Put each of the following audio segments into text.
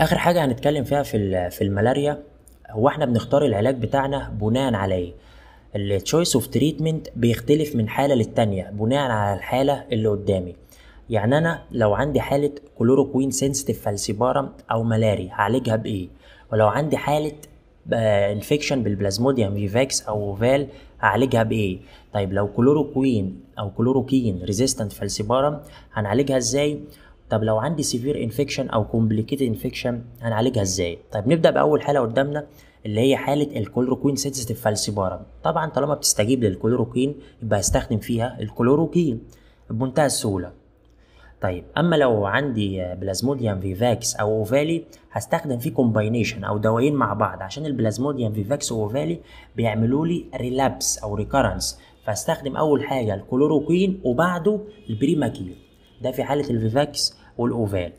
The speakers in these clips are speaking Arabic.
اخر حاجه هنتكلم فيها في في الملاريا هو احنا بنختار العلاج بتاعنا بناء على ايه التشويس اوف تريتمنت بيختلف من حاله للتانيه بناء على الحاله اللي قدامي يعني انا لو عندي حاله كلوروكوين سنسيتيف فالسيبارم او ملاري هعالجها بايه ولو عندي حاله انفكشن بالبلازموديوم فيفاكس او فال هعالجها بايه طيب لو كلوروكوين او كلوروكين ريزيستنت فالسيبارم هنعالجها ازاي طب لو عندي سيفير انفكشن او كومبليكيتد انفكشن هنعالجها ازاي طيب نبدا باول حاله قدامنا اللي هي حاله الكلوروكوين سيتيزيتيف فالسيبارم طبعا طالما بتستجيب للكلوروكوين يبقى هستخدم فيها الكلوروكين بمنتهى السهوله طيب اما لو عندي بلازموديوم فيفاكس او اوفالي هستخدم فيه كومباينيشن او دوايين مع بعض عشان البلازموديوم فيفاكس اوفالي بيعملوا لي ريلابس او ريكرنس فاستخدم اول حاجه الكلوروكين وبعده البريماكين ده في حالة الفيفاكس والأوفال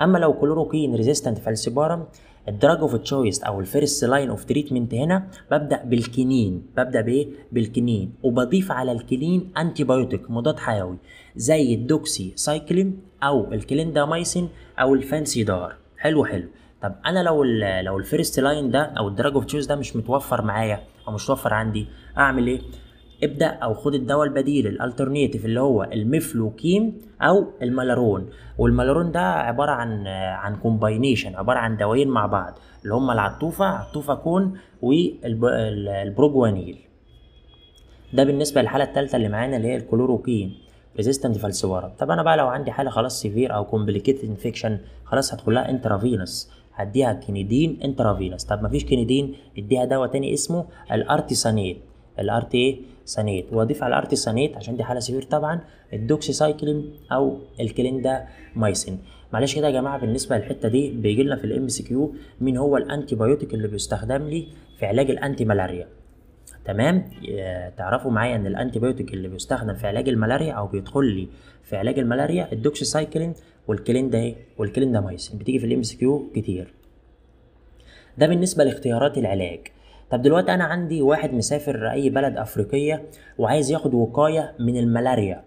أما لو كلوروكين ريزيستنت فالسيبارم الدراج اوف تشويس او الفيرست لاين اوف تريتمنت هنا ببدا بالكنين ببدا بايه بالكنين وبضيف على الكنين انتي بايوتيك مضاد حيوي زي الدوكسي سايكلين او الكليندامايسين او الفانسيدار حلو حلو طب انا لو الـ لو الفيرست لاين ده او الدراج اوف تشويس ده مش متوفر معايا او مش متوفر عندي اعمل ايه ابدا او خد الدواء البديل الالترنيتيف اللي هو الميفلوكيم او المالارون والمالارون ده عباره عن عن كومباينيشن عباره عن دوايين مع بعض اللي هم العطوفه عطوفه كون والبروجوانيل ده بالنسبه للحاله الثالثه اللي معانا اللي هي الكلوروكين ريزيستنت فالسوارا طب انا بقى لو عندي حاله خلاص سيفير او كومبليكيتد انفكشن خلاص هدخلها انترافينوس هديها كينيدين انترافينوس طب مفيش كينيدين اديها دواء تاني اسمه الارتيسانيت الار تي سانيت واضيف على الار تي سانيت عشان دي حاله سيفير طبعا الدوكسي سايكلين او الكليندا مايسين معلش كده يا جماعه بالنسبه للحته دي بيجي لنا في الام سي كيو مين هو الانتي بايوتيك اللي بيستخدم لي في علاج الانتي ملاريا تمام آه، تعرفوا معايا ان الانتي بايوتيك اللي بيستخدم في علاج الملاريا او بيدخل لي في علاج الملاريا الدوكسي سايكلين والكليندا ايه والكليندا مايسين بتيجي في الام سي كيو كتير ده بالنسبه لاختيارات العلاج طب دلوقتي انا عندي واحد مسافر اي بلد افريقيه وعايز ياخد وقايه من الملاريا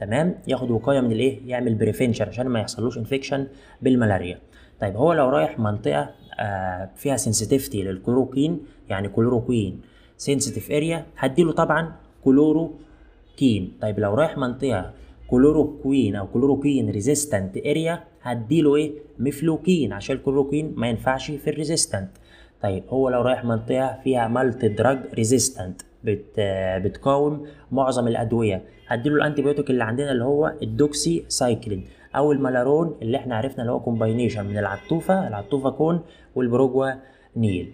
تمام ياخد وقايه من الايه يعمل بريفنشن عشان ما يحصلوش انفكشن بالملاريا طيب هو لو رايح منطقه آه، فيها سنسيتيفيتي للكلوروكين يعني كلوروكين سنسيتيف اريا هديله طبعا كلوروكين طيب لو رايح منطقه كلوروكوين او كلوروكين ريزيستنت اريا هديله ايه مفلوكين عشان الكلوروكين ما ينفعش في الريزيستنت طيب هو لو رايح منطقه فيها مالتي دراج ريزيستنت بت بتقاوم معظم الادويه هديله الانتيبيوتيك اللي عندنا اللي هو الدوكسي سايكلين او المالارون اللي احنا عرفنا اللي هو كومباينيشن من العطوفه العطوفه كون والبروجوا نيل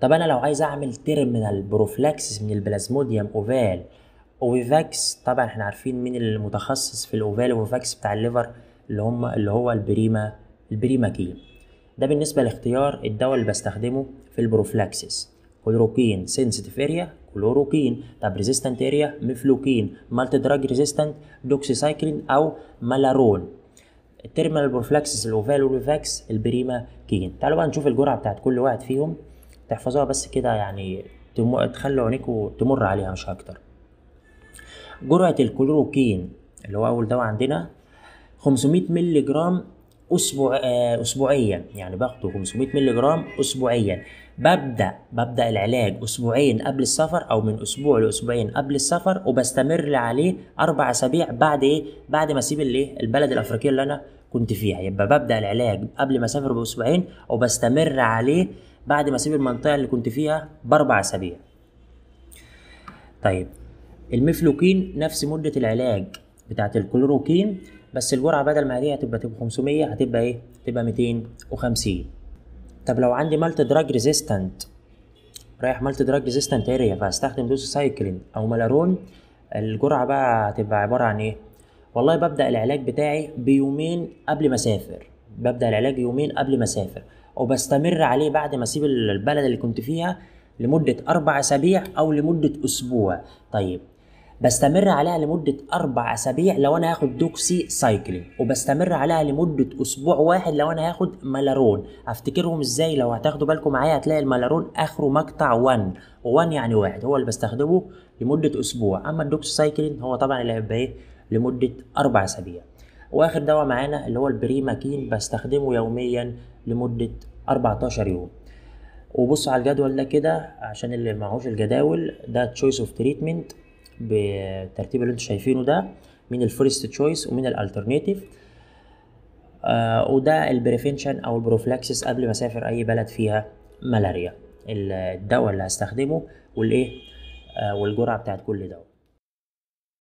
طب انا لو عايز اعمل تيرمينال بروفلاكسس من البلازموديوم اوفال اوفيفاكس طبعا احنا عارفين مين المتخصص في الاوفال اوفيفاكس بتاع الليفر اللي هم اللي هو البريما البريما كيم ده بالنسبة لاختيار الدواء اللي بستخدمه في البروفلاكسس كلوروكين سنسيتيف اريا كلوروكين طب ريزيستنت اريا مفلوكين مالت دراج ريزيستنت دوكسيسايكلين او مالارون التيرمينال بروفلاكسس الاوفال والفاكس البريما كين تعالوا بقى نشوف الجرعه بتاعت كل واحد فيهم تحفظوها بس كده يعني تم... تخلوا عينيكوا تمر عليها مش اكتر جرعه الكلوروكين اللي هو اول دواء عندنا 500 مللي جرام اسبوع آه، اسبوعيا يعني باخده 500 مللي جرام اسبوعيا ببدا ببدا العلاج اسبوعين قبل السفر او من اسبوع لاسبوعين قبل السفر وبستمر عليه اربع اسابيع بعد ايه بعد ما اسيب الايه البلد الافريقيه اللي انا كنت فيها يبقى ببدا العلاج قبل ما اسافر باسبوعين وبستمر عليه بعد ما اسيب المنطقه اللي كنت فيها باربع اسابيع طيب المفلوكين نفس مده العلاج بتاعت الكلوروكين بس الجرعه بدل ما هي هتبقى تبقى 500 هتبقى ايه تبقى 250 طب لو عندي مالت دراج ريزيستنت رايح مالت دراج ريزيستنت اريا فهستخدم دوس سايكلين او مالارون الجرعه بقى هتبقى عباره عن ايه والله ببدا العلاج بتاعي بيومين قبل ما اسافر ببدا العلاج يومين قبل ما اسافر وبستمر عليه بعد ما اسيب البلد اللي كنت فيها لمده اربع اسابيع او لمده اسبوع طيب بستمر عليها لمدة أربع أسابيع لو أنا هاخد دوكسي سايكلين وبستمر عليها لمدة أسبوع واحد لو أنا هاخد مالارون أفتكرهم إزاي لو هتاخدوا بالكم معايا هتلاقي المالارون آخره مقطع 1 و1 يعني واحد هو اللي بستخدمه لمدة أسبوع أما الدوكسي سايكلين هو طبعا اللي هيبقى إيه لمدة أربع أسابيع واخر دواء معانا اللي هو البريماكين بستخدمه يوميا لمده 14 يوم وبصوا على الجدول ده كده عشان اللي معهوش الجداول ده تشويس اوف تريتمنت بالترتيب اللي انتوا شايفينه ده من الفيرست تشويس ومن الالترناتيف آه وده البريفنشن او البروفلاكسس قبل ما اسافر اي بلد فيها ملاريا الدواء اللي هستخدمه والايه آه والجرعه بتاعت كل دواء